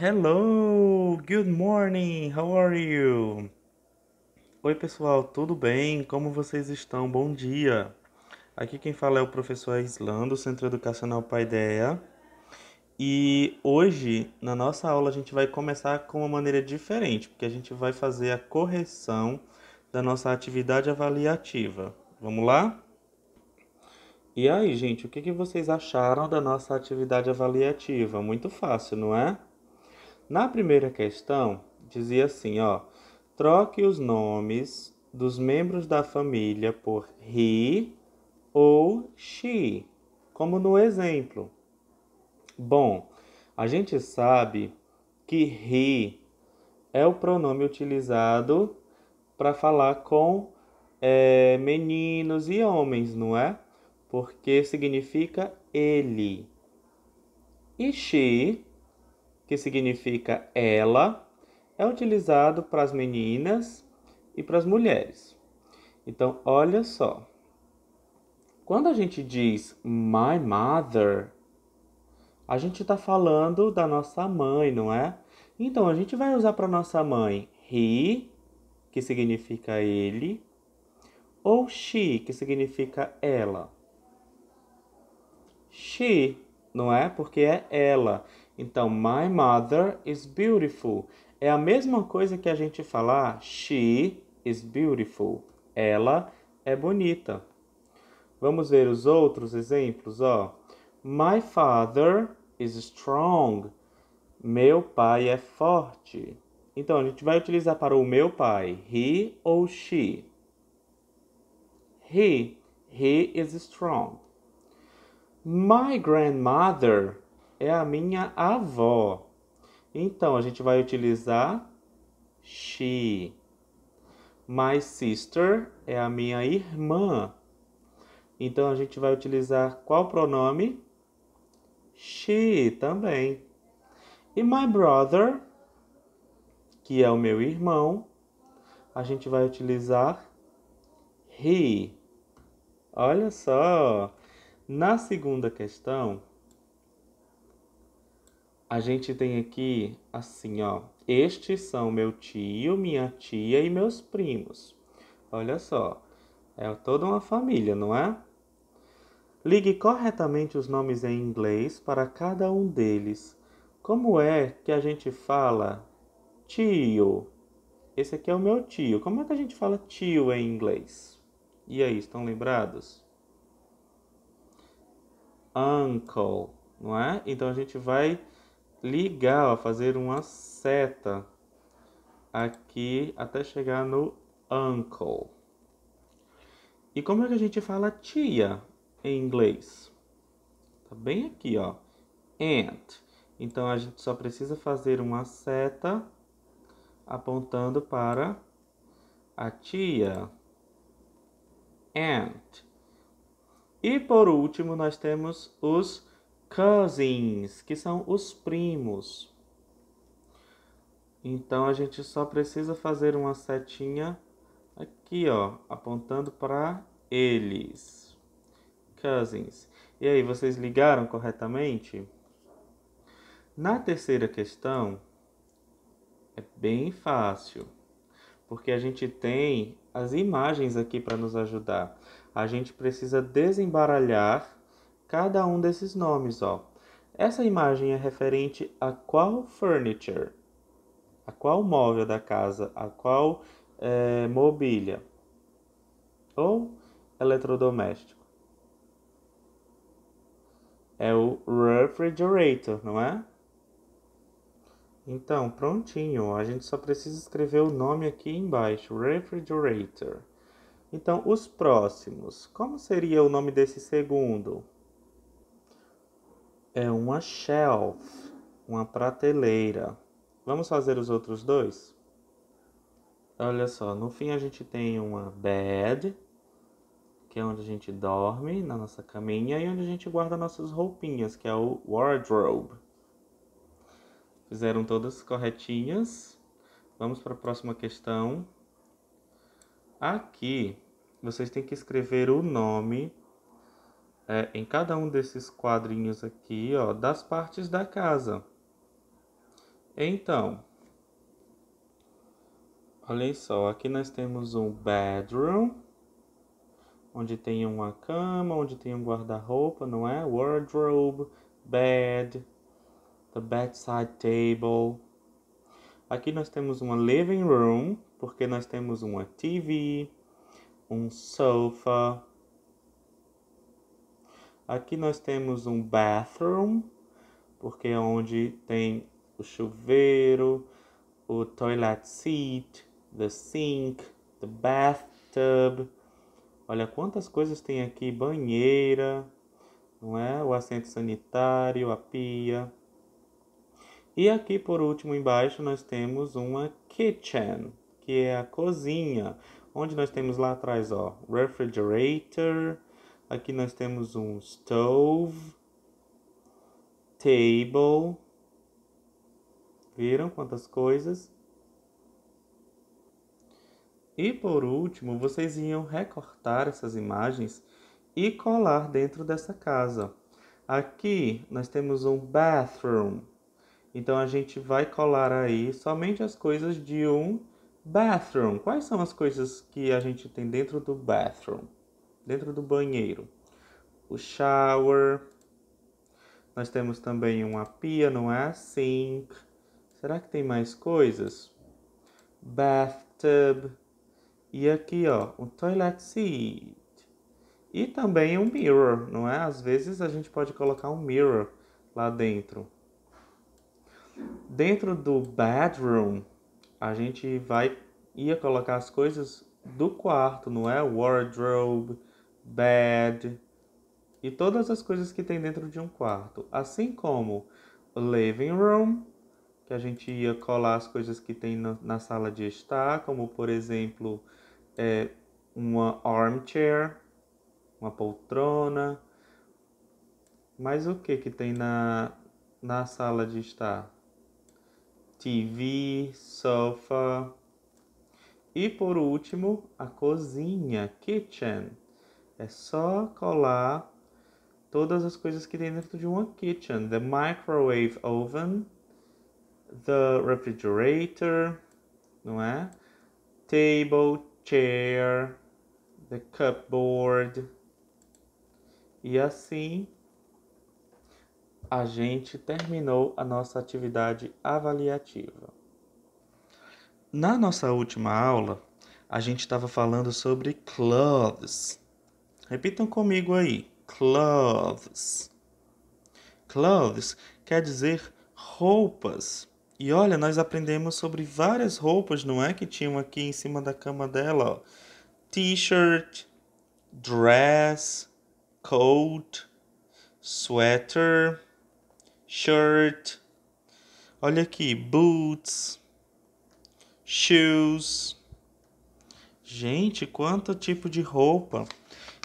Hello, good morning, how are you? Oi pessoal, tudo bem? Como vocês estão? Bom dia! Aqui quem fala é o professor Islan, do Centro Educacional Paideia. E hoje, na nossa aula, a gente vai começar com uma maneira diferente, porque a gente vai fazer a correção da nossa atividade avaliativa. Vamos lá? E aí, gente, o que vocês acharam da nossa atividade avaliativa? Muito fácil, não é? Na primeira questão, dizia assim, ó: troque os nomes dos membros da família por he ou she, como no exemplo. Bom, a gente sabe que he é o pronome utilizado para falar com é, meninos e homens, não é? Porque significa ele. E she que significa ela, é utilizado para as meninas e para as mulheres. Então, olha só. Quando a gente diz my mother, a gente está falando da nossa mãe, não é? Então, a gente vai usar para nossa mãe he, que significa ele, ou she, que significa ela. She, não é? Porque é ela. Então, my mother is beautiful. É a mesma coisa que a gente falar ah, she is beautiful. Ela é bonita. Vamos ver os outros exemplos, ó. My father is strong. Meu pai é forte. Então, a gente vai utilizar para o meu pai, he ou she. He, he is strong. My grandmother é a minha avó. Então a gente vai utilizar she. My sister é a minha irmã. Então a gente vai utilizar qual pronome? She também. E my brother, que é o meu irmão, a gente vai utilizar he. Olha só! Na segunda questão, a gente tem aqui assim, ó. Estes são meu tio, minha tia e meus primos. Olha só, é toda uma família, não é? Ligue corretamente os nomes em inglês para cada um deles. Como é que a gente fala tio? Esse aqui é o meu tio. Como é que a gente fala tio em inglês? E aí, estão lembrados? Uncle, não é? Então a gente vai ligar, ó, fazer uma seta aqui até chegar no uncle. E como é que a gente fala tia em inglês? Tá bem aqui, ó. Aunt. Então a gente só precisa fazer uma seta apontando para a tia. Aunt. E por último, nós temos os cousins, que são os primos. Então a gente só precisa fazer uma setinha aqui, ó, apontando para eles. Cousins. E aí, vocês ligaram corretamente? Na terceira questão, é bem fácil, porque a gente tem as imagens aqui para nos ajudar. A gente precisa desembaralhar cada um desses nomes, ó. Essa imagem é referente a qual furniture? A qual móvel da casa? A qual é, mobília? Ou eletrodoméstico? É o refrigerator, não é? Então, prontinho. A gente só precisa escrever o nome aqui embaixo. Refrigerator. Então, os próximos. Como seria o nome desse segundo? é uma shelf, uma prateleira. Vamos fazer os outros dois? Olha só, no fim a gente tem uma bed, que é onde a gente dorme na nossa caminha e onde a gente guarda nossas roupinhas, que é o wardrobe. Fizeram todas corretinhas. Vamos para a próxima questão. Aqui vocês têm que escrever o nome é, em cada um desses quadrinhos aqui, ó, das partes da casa. Então, olhem só, aqui nós temos um bedroom, onde tem uma cama, onde tem um guarda-roupa, não é? Wardrobe, bed, the bedside table. Aqui nós temos uma living room, porque nós temos uma TV, um sofá, Aqui nós temos um bathroom, porque é onde tem o chuveiro, o toilet seat, the sink, the bathtub. Olha quantas coisas tem aqui, banheira, não é? O assento sanitário, a pia. E aqui por último embaixo nós temos uma kitchen, que é a cozinha, onde nós temos lá atrás, ó, refrigerator, Aqui nós temos um stove, table. Viram quantas coisas? E por último, vocês iam recortar essas imagens e colar dentro dessa casa. Aqui nós temos um bathroom. Então a gente vai colar aí somente as coisas de um bathroom. Quais são as coisas que a gente tem dentro do bathroom? dentro do banheiro. O shower. Nós temos também uma pia, não é? Sink. Será que tem mais coisas? Bathtub. E aqui, ó, um toilet seat. E também um mirror, não é? Às vezes a gente pode colocar um mirror lá dentro. Dentro do bedroom, a gente vai ia colocar as coisas do quarto, não é? Wardrobe, bed e todas as coisas que tem dentro de um quarto, assim como living room, que a gente ia colar as coisas que tem na, na sala de estar, como por exemplo é, uma armchair, uma poltrona. Mas o que que tem na, na sala de estar? TV, sofá. E por último, a cozinha, kitchen é só colar todas as coisas que tem dentro de uma kitchen. The microwave oven, the refrigerator, não é? Table, chair, the cupboard. E assim a gente terminou a nossa atividade avaliativa. Na nossa última aula, a gente estava falando sobre clothes. Repitam comigo aí. Clothes. Clothes quer dizer roupas. E olha, nós aprendemos sobre várias roupas, não é? Que tinham aqui em cima da cama dela, T-shirt, dress, coat, sweater, shirt. Olha aqui, boots, shoes. Gente, quanto tipo de roupa.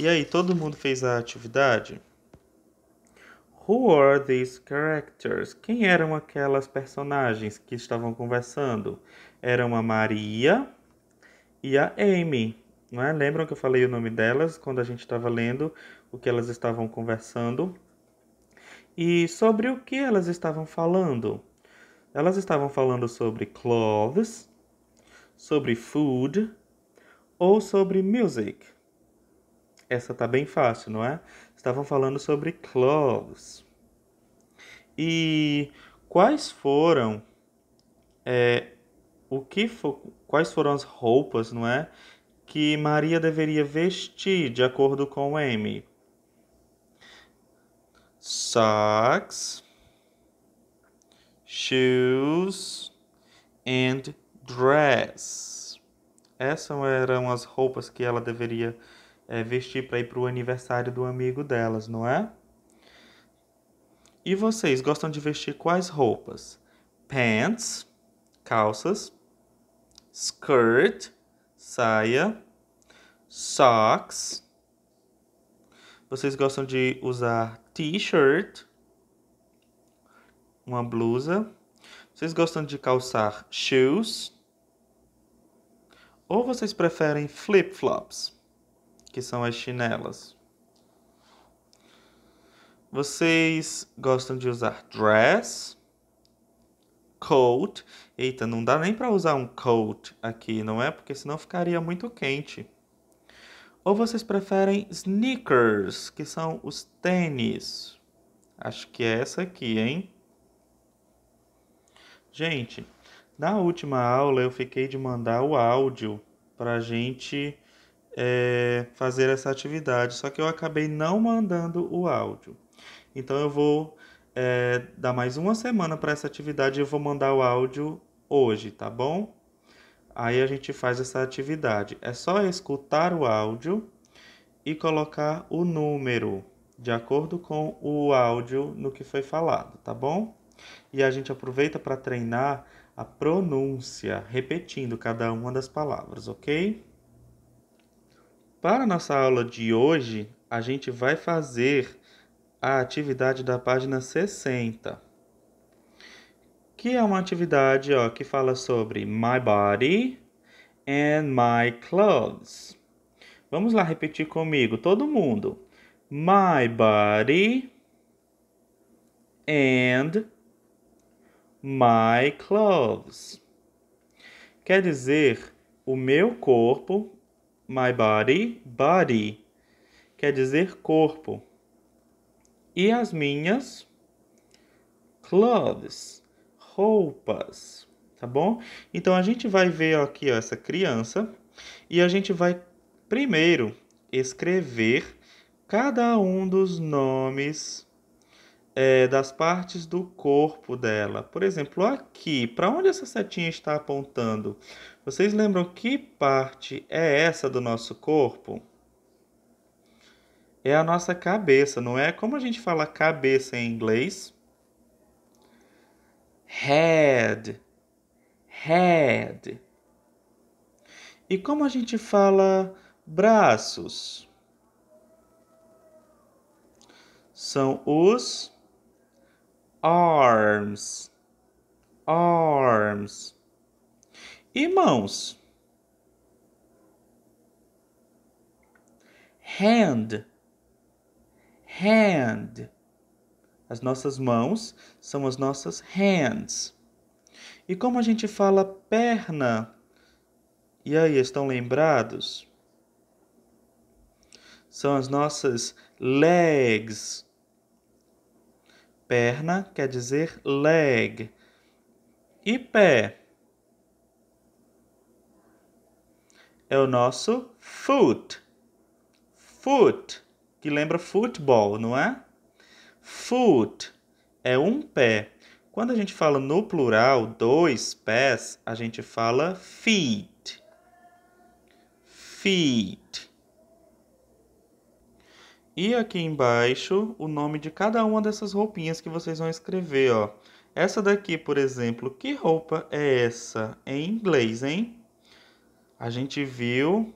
E aí, todo mundo fez a atividade? Who are these characters? Quem eram aquelas personagens que estavam conversando? Eram a Maria e a Amy. Não é? Lembram que eu falei o nome delas quando a gente estava lendo o que elas estavam conversando? E sobre o que elas estavam falando? Elas estavam falando sobre clothes, sobre food ou sobre music. Essa tá bem fácil, não é? Estavam falando sobre clothes. E quais foram é, o que quais foram as roupas, não é, que Maria deveria vestir de acordo com M? Socks, shoes and dress. Essas eram as roupas que ela deveria vestir é, vestir para ir para o aniversário do amigo delas, não é? E vocês gostam de vestir quais roupas? Pants, calças, skirt, saia, socks. Vocês gostam de usar t-shirt, uma blusa. Vocês gostam de calçar shoes? Ou vocês preferem flip-flops? que são as chinelas. Vocês gostam de usar dress, coat. Eita, não dá nem para usar um coat aqui, não é? Porque senão ficaria muito quente. Ou vocês preferem sneakers, que são os tênis. Acho que é essa aqui, hein? Gente, na última aula eu fiquei de mandar o áudio para gente é, fazer essa atividade, só que eu acabei não mandando o áudio. Então eu vou é, dar mais uma semana para essa atividade e eu vou mandar o áudio hoje, tá bom? Aí a gente faz essa atividade. É só escutar o áudio e colocar o número de acordo com o áudio no que foi falado, tá bom? E a gente aproveita para treinar a pronúncia, repetindo cada uma das palavras, ok? Para nossa aula de hoje, a gente vai fazer a atividade da página 60, que é uma atividade ó, que fala sobre my body and my clothes. Vamos lá repetir comigo, todo mundo. My body and my clothes. Quer dizer, o meu corpo My body, body, quer dizer corpo. E as minhas clothes, roupas, tá bom? Então a gente vai ver aqui ó, essa criança e a gente vai primeiro escrever cada um dos nomes é, das partes do corpo dela. Por exemplo, aqui, para onde essa setinha está apontando? Vocês lembram que parte é essa do nosso corpo? É a nossa cabeça, não é? Como a gente fala cabeça em inglês? Head. Head. E como a gente fala braços? São os arms. Arms e mãos Hand. Hand. As nossas mãos são as nossas hands. E como a gente fala perna? E aí, estão lembrados? São as nossas legs. Perna quer dizer leg. E pé? é o nosso foot. Foot, que lembra futebol, não é? Foot é um pé. Quando a gente fala no plural, dois pés, a gente fala feet. Feet. E aqui embaixo o nome de cada uma dessas roupinhas que vocês vão escrever, ó. Essa daqui, por exemplo, que roupa é essa em inglês, hein? a gente viu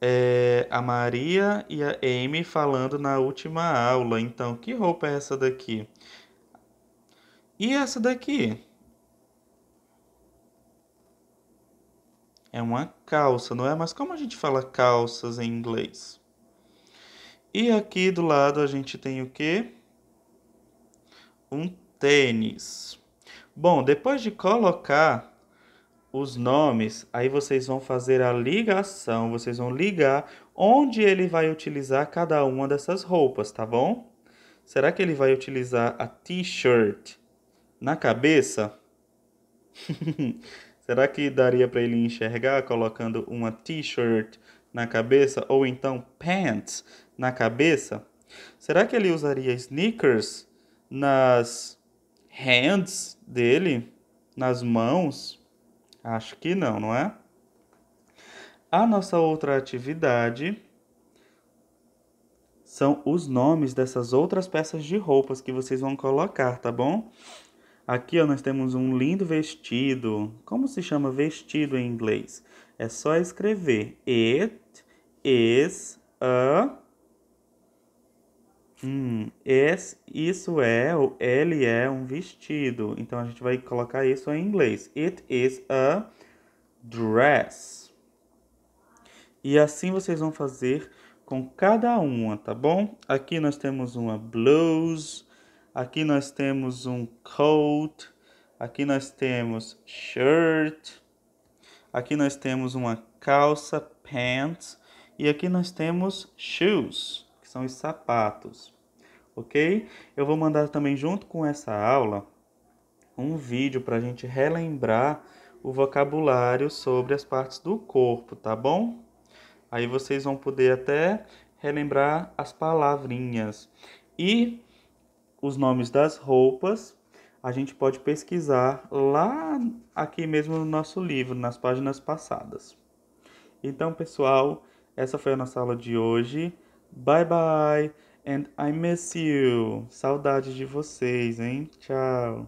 é, a Maria e a Amy falando na última aula. Então, que roupa é essa daqui? E essa daqui? É uma calça, não é? Mas como a gente fala calças em inglês? E aqui do lado a gente tem o quê? Um tênis. Bom, depois de colocar os nomes, aí vocês vão fazer a ligação, vocês vão ligar onde ele vai utilizar cada uma dessas roupas, tá bom? Será que ele vai utilizar a t-shirt na cabeça? Será que daria para ele enxergar colocando uma t-shirt na cabeça ou então pants na cabeça? Será que ele usaria sneakers nas hands dele, nas mãos? Acho que não, não é? A nossa outra atividade são os nomes dessas outras peças de roupas que vocês vão colocar, tá bom? Aqui ó, nós temos um lindo vestido. Como se chama vestido em inglês? É só escrever it is a Hum, esse, isso é, ou ele é um vestido. Então a gente vai colocar isso em inglês. It is a dress. E assim vocês vão fazer com cada uma, tá bom? Aqui nós temos uma blouse, aqui nós temos um coat, aqui nós temos shirt, aqui nós temos uma calça, pants, e aqui nós temos shoes são os sapatos, ok? Eu vou mandar também junto com essa aula um vídeo para a gente relembrar o vocabulário sobre as partes do corpo, tá bom? Aí vocês vão poder até relembrar as palavrinhas e os nomes das roupas. A gente pode pesquisar lá aqui mesmo no nosso livro, nas páginas passadas. Então, pessoal, essa foi a nossa aula de hoje. Bye bye and I miss you. Saudade de vocês, hein? Tchau.